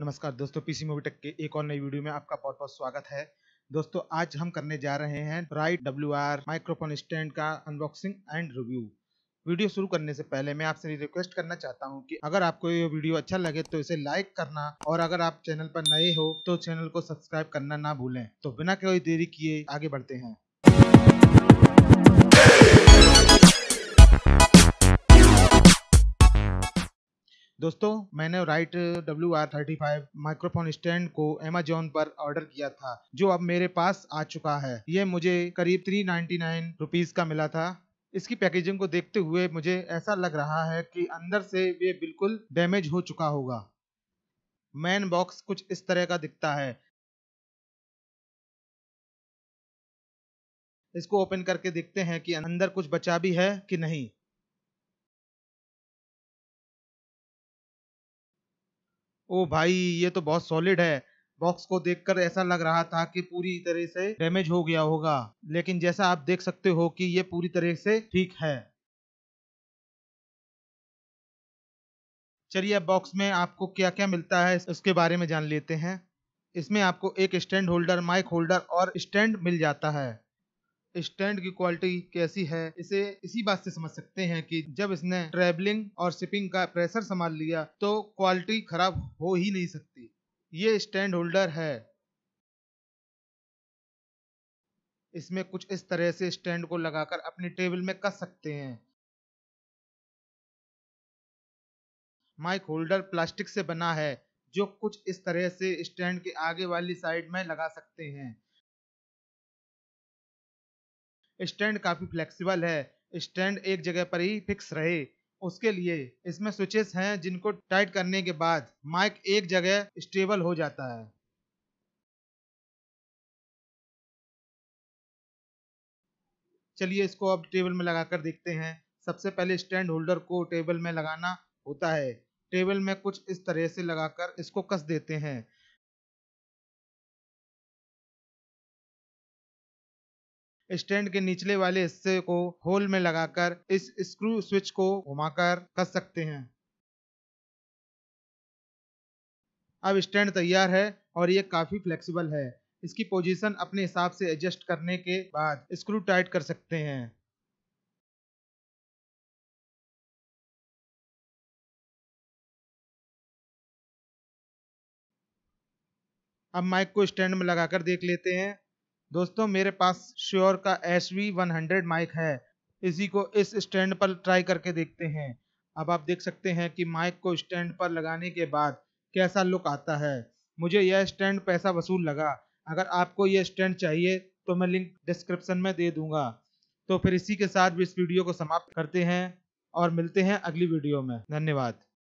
नमस्कार दोस्तों PC movie take के एक और नई वीडियो में आपका बहुत बहुत स्वागत है दोस्तों आज हम करने जा रहे हैं right W R microphone stand का अनबॉक्सिंग एंड रिव्यू वीडियो शुरू करने से पहले मैं आपसे रिक्वेस्ट करना चाहता हूं कि अगर आपको ये वीडियो अच्छा लगे तो इसे लाइक करना और अगर आप चैनल पर नए हो तो चैनल को सब्सक्राइब करना ना भूलें तो बिना कोई देरी किए आगे बढ़ते हैं दोस्तों मैंने right W R thirty five microphone stand को अमेजोन पर ऑर्डर किया था जो अब मेरे पास आ चुका है यह मुझे करीब थ्री नाइन्टी नाइन रुपीज का मिला था इसकी पैकेजिंग को देखते हुए मुझे ऐसा लग रहा है कि अंदर से वे बिल्कुल डैमेज हो चुका होगा मैन बॉक्स कुछ इस तरह का दिखता है इसको ओपन करके देखते हैं कि अंदर कुछ बचा भी है कि नहीं ओ भाई ये तो बहुत सॉलिड है बॉक्स को देखकर ऐसा लग रहा था कि पूरी तरह से डैमेज हो गया होगा लेकिन जैसा आप देख सकते हो कि ये पूरी तरह से ठीक है चलिए अब बॉक्स में आपको क्या क्या मिलता है उसके बारे में जान लेते हैं इसमें आपको एक स्टैंड होल्डर माइक होल्डर और स्टैंड मिल जाता है स्टैंड की क्वालिटी कैसी है इसे इसी बात से समझ सकते हैं कि जब इसने ट्रेवलिंग और शिपिंग का प्रेशर संभाल लिया तो क्वालिटी खराब हो ही नहीं सकती ये स्टैंड होल्डर है इसमें कुछ इस तरह से स्टैंड को लगाकर अपने टेबल में कस सकते हैं माइक होल्डर प्लास्टिक से बना है जो कुछ इस तरह से स्टैंड के आगे वाली साइड में लगा सकते हैं स्टैंड काफ़ी फ्लेक्सिबल है स्टैंड एक जगह पर ही फिक्स रहे उसके लिए इसमें स्विचेस हैं जिनको टाइट करने के बाद माइक एक जगह स्टेबल हो जाता है चलिए इसको अब टेबल में लगाकर देखते हैं सबसे पहले स्टैंड होल्डर को टेबल में लगाना होता है टेबल में कुछ इस तरह से लगाकर इसको कस देते हैं स्टैंड के निचले वाले हिस्से को होल में लगाकर इस स्क्रू स्विच को घुमाकर कस सकते हैं अब स्टैंड तैयार है और ये काफ़ी फ्लेक्सिबल है इसकी पोजीशन अपने हिसाब से एडजस्ट करने के बाद स्क्रू टाइट कर सकते हैं अब माइक को स्टैंड में लगाकर देख लेते हैं दोस्तों मेरे पास श्योर का S V one hundred mic है इसी को इस स्टैंड पर ट्राई करके देखते हैं अब आप देख सकते हैं कि माइक को स्टैंड पर लगाने के बाद कैसा लुक आता है मुझे यह स्टैंड पैसा वसूल लगा अगर आपको यह स्टैंड चाहिए तो मैं लिंक डिस्क्रिप्शन में दे दूंगा तो फिर इसी के साथ भी इस वीडियो को समाप्त करते हैं और मिलते हैं अगली वीडियो में धन्यवाद